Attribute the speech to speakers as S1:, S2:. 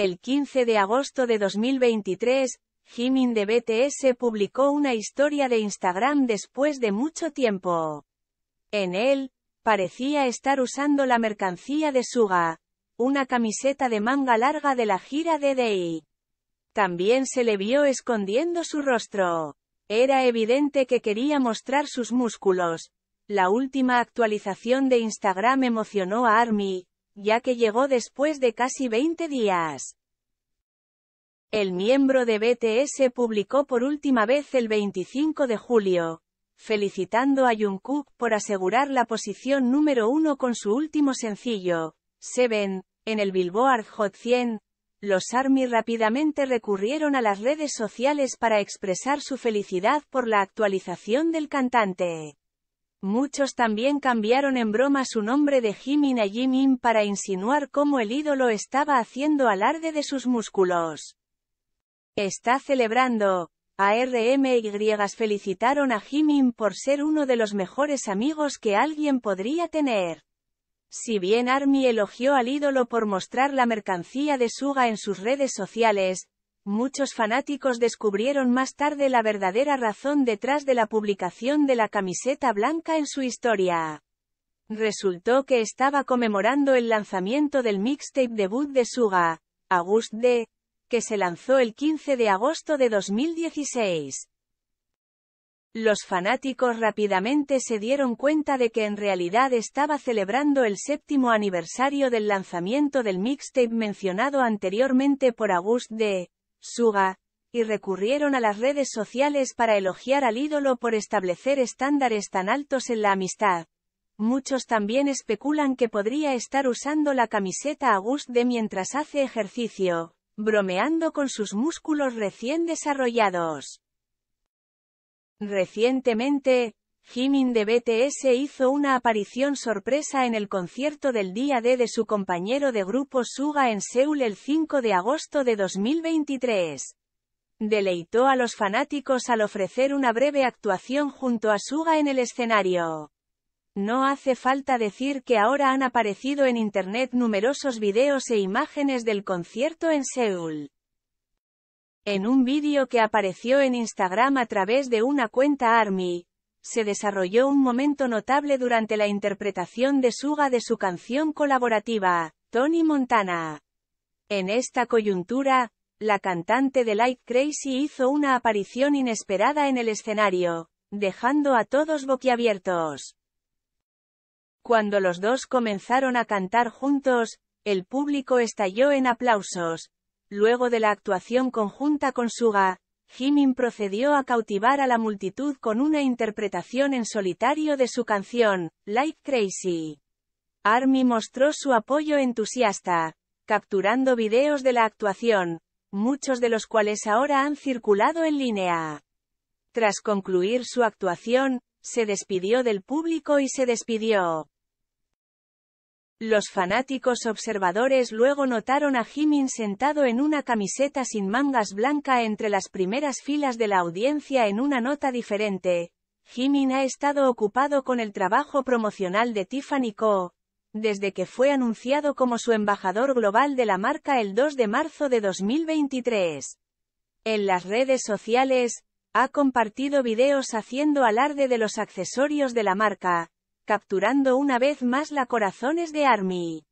S1: El 15 de agosto de 2023, Jimin de BTS publicó una historia de Instagram después de mucho tiempo. En él, parecía estar usando la mercancía de Suga, una camiseta de manga larga de la gira de Day. También se le vio escondiendo su rostro. Era evidente que quería mostrar sus músculos. La última actualización de Instagram emocionó a Army, ya que llegó después de casi 20 días. El miembro de BTS publicó por última vez el 25 de julio, felicitando a Jungkook por asegurar la posición número uno con su último sencillo, Seven, en el Billboard Hot 100. Los ARMY rápidamente recurrieron a las redes sociales para expresar su felicidad por la actualización del cantante. Muchos también cambiaron en broma su nombre de Jimin a Jimin para insinuar cómo el ídolo estaba haciendo alarde de sus músculos. Está celebrando. y Griegas felicitaron a Jimin por ser uno de los mejores amigos que alguien podría tener. Si bien Army elogió al ídolo por mostrar la mercancía de Suga en sus redes sociales, Muchos fanáticos descubrieron más tarde la verdadera razón detrás de la publicación de la camiseta blanca en su historia. Resultó que estaba conmemorando el lanzamiento del mixtape debut de Suga, August D., que se lanzó el 15 de agosto de 2016. Los fanáticos rápidamente se dieron cuenta de que en realidad estaba celebrando el séptimo aniversario del lanzamiento del mixtape mencionado anteriormente por August D., Suga, y recurrieron a las redes sociales para elogiar al ídolo por establecer estándares tan altos en la amistad. Muchos también especulan que podría estar usando la camiseta a gusto de mientras hace ejercicio, bromeando con sus músculos recién desarrollados. Recientemente, Jimin de BTS hizo una aparición sorpresa en el concierto del día D de su compañero de grupo Suga en Seúl el 5 de agosto de 2023. Deleitó a los fanáticos al ofrecer una breve actuación junto a Suga en el escenario. No hace falta decir que ahora han aparecido en Internet numerosos videos e imágenes del concierto en Seúl. En un vídeo que apareció en Instagram a través de una cuenta ARMY, se desarrolló un momento notable durante la interpretación de Suga de su canción colaborativa, Tony Montana. En esta coyuntura, la cantante de Light Crazy hizo una aparición inesperada en el escenario, dejando a todos boquiabiertos. Cuando los dos comenzaron a cantar juntos, el público estalló en aplausos. Luego de la actuación conjunta con Suga, Jimin procedió a cautivar a la multitud con una interpretación en solitario de su canción, Like Crazy. ARMY mostró su apoyo entusiasta, capturando videos de la actuación, muchos de los cuales ahora han circulado en línea. Tras concluir su actuación, se despidió del público y se despidió. Los fanáticos observadores luego notaron a Jimin sentado en una camiseta sin mangas blanca entre las primeras filas de la audiencia en una nota diferente. Jimin ha estado ocupado con el trabajo promocional de Tiffany Co. desde que fue anunciado como su embajador global de la marca el 2 de marzo de 2023. En las redes sociales, ha compartido videos haciendo alarde de los accesorios de la marca, capturando una vez más la Corazones de Army.